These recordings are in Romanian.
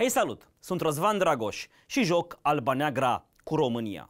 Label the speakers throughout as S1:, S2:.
S1: Hei, salut! Sunt Răzvan Dragoș și joc Alba Neagra cu România.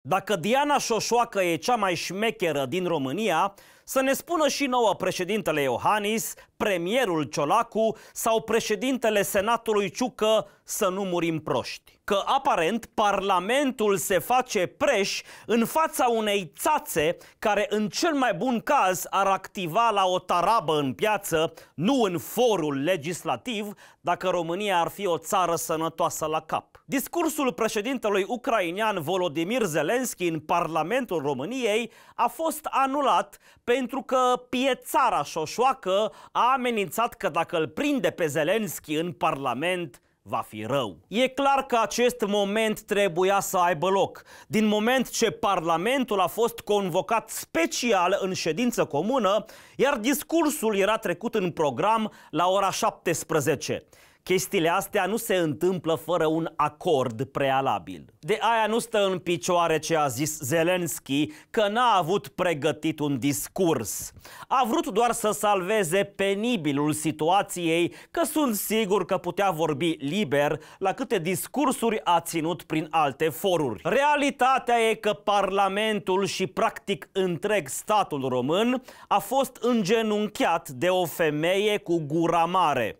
S1: Dacă Diana Șoșoacă e cea mai șmecheră din România, să ne spună și nouă președintele Iohannis, premierul Ciolacu sau președintele Senatului Ciucă să nu murim proști. Că aparent Parlamentul se face preș în fața unei țațe care în cel mai bun caz ar activa la o tarabă în piață, nu în forul legislativ, dacă România ar fi o țară sănătoasă la cap. Discursul președintelui ucrainian Volodymyr Zelensky în Parlamentul României a fost anulat pentru că piețara șoșoacă a amenințat că dacă îl prinde pe Zelensky în Parlament, va fi rău. E clar că acest moment trebuia să aibă loc, din moment ce Parlamentul a fost convocat special în ședință comună, iar discursul era trecut în program la ora 17. Chestiile astea nu se întâmplă fără un acord prealabil. De aia nu stă în picioare ce a zis Zelenski că n-a avut pregătit un discurs. A vrut doar să salveze penibilul situației că sunt sigur că putea vorbi liber la câte discursuri a ținut prin alte foruri. Realitatea e că Parlamentul și practic întreg statul român a fost îngenunchiat de o femeie cu gura mare.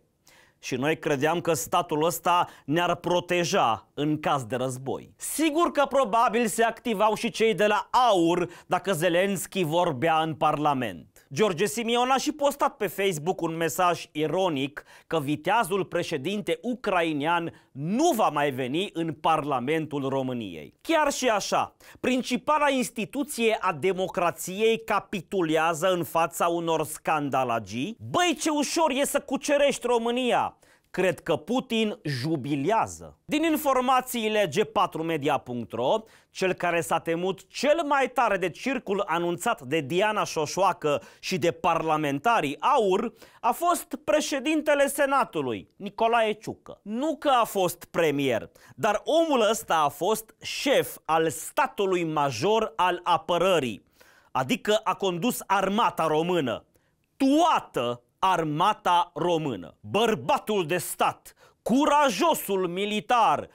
S1: Și noi credeam că statul ăsta ne-ar proteja în caz de război. Sigur că probabil se activau și cei de la AUR dacă Zelenski vorbea în Parlament. George Simion a și postat pe Facebook un mesaj ironic că viteazul președinte ucrainean nu va mai veni în Parlamentul României. Chiar și așa, principala instituție a democrației capitulează în fața unor scandalagii? Băi, ce ușor e să cucerești România! Cred că Putin jubilează. Din informațiile g4media.ro, cel care s-a temut cel mai tare de circul anunțat de Diana Șoșoacă și de parlamentarii AUR a fost președintele Senatului, Nicolae Ciucă. Nu că a fost premier, dar omul ăsta a fost șef al statului major al apărării, adică a condus armata română, toată armata română, bărbatul de stat, curajosul militar,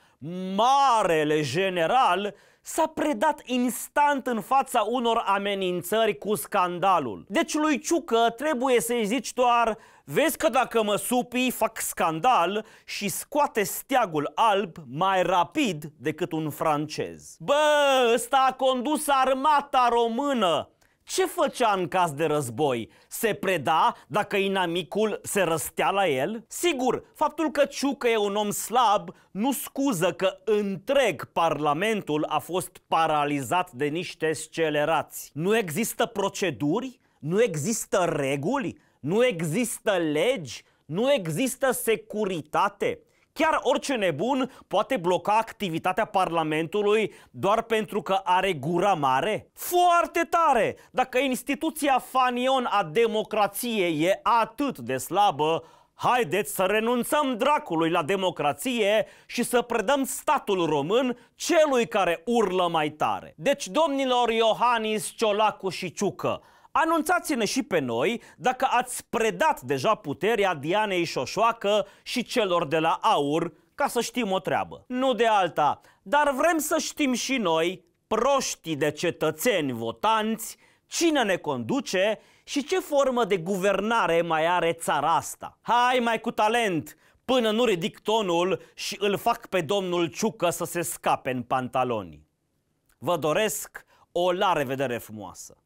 S1: marele general, s-a predat instant în fața unor amenințări cu scandalul. Deci lui Ciucă trebuie să-i zici doar Vezi că dacă mă supii, fac scandal și scoate steagul alb mai rapid decât un francez. Bă, ăsta a condus armata română! ce făcea în caz de război? Se preda dacă inamicul se răstea la el? Sigur, faptul că Ciucă e un om slab nu scuză că întreg parlamentul a fost paralizat de niște scelerați. Nu există proceduri? Nu există reguli? Nu există legi? Nu există securitate? Chiar orice nebun poate bloca activitatea Parlamentului doar pentru că are gura mare? Foarte tare! Dacă instituția fanion a democrației e atât de slabă, Haideți să renunțăm dracului la democrație și să predăm statul român celui care urlă mai tare. Deci, domnilor Iohannis, Ciolacu și Ciucă, Anunțați-ne și pe noi dacă ați predat deja puterea Dianei Șoșoacă și celor de la AUR ca să știm o treabă. Nu de alta, dar vrem să știm și noi, proștii de cetățeni votanți, cine ne conduce și ce formă de guvernare mai are țara asta. Hai mai cu talent, până nu ridic tonul și îl fac pe domnul Ciucă să se scape în pantaloni. Vă doresc o la revedere frumoasă!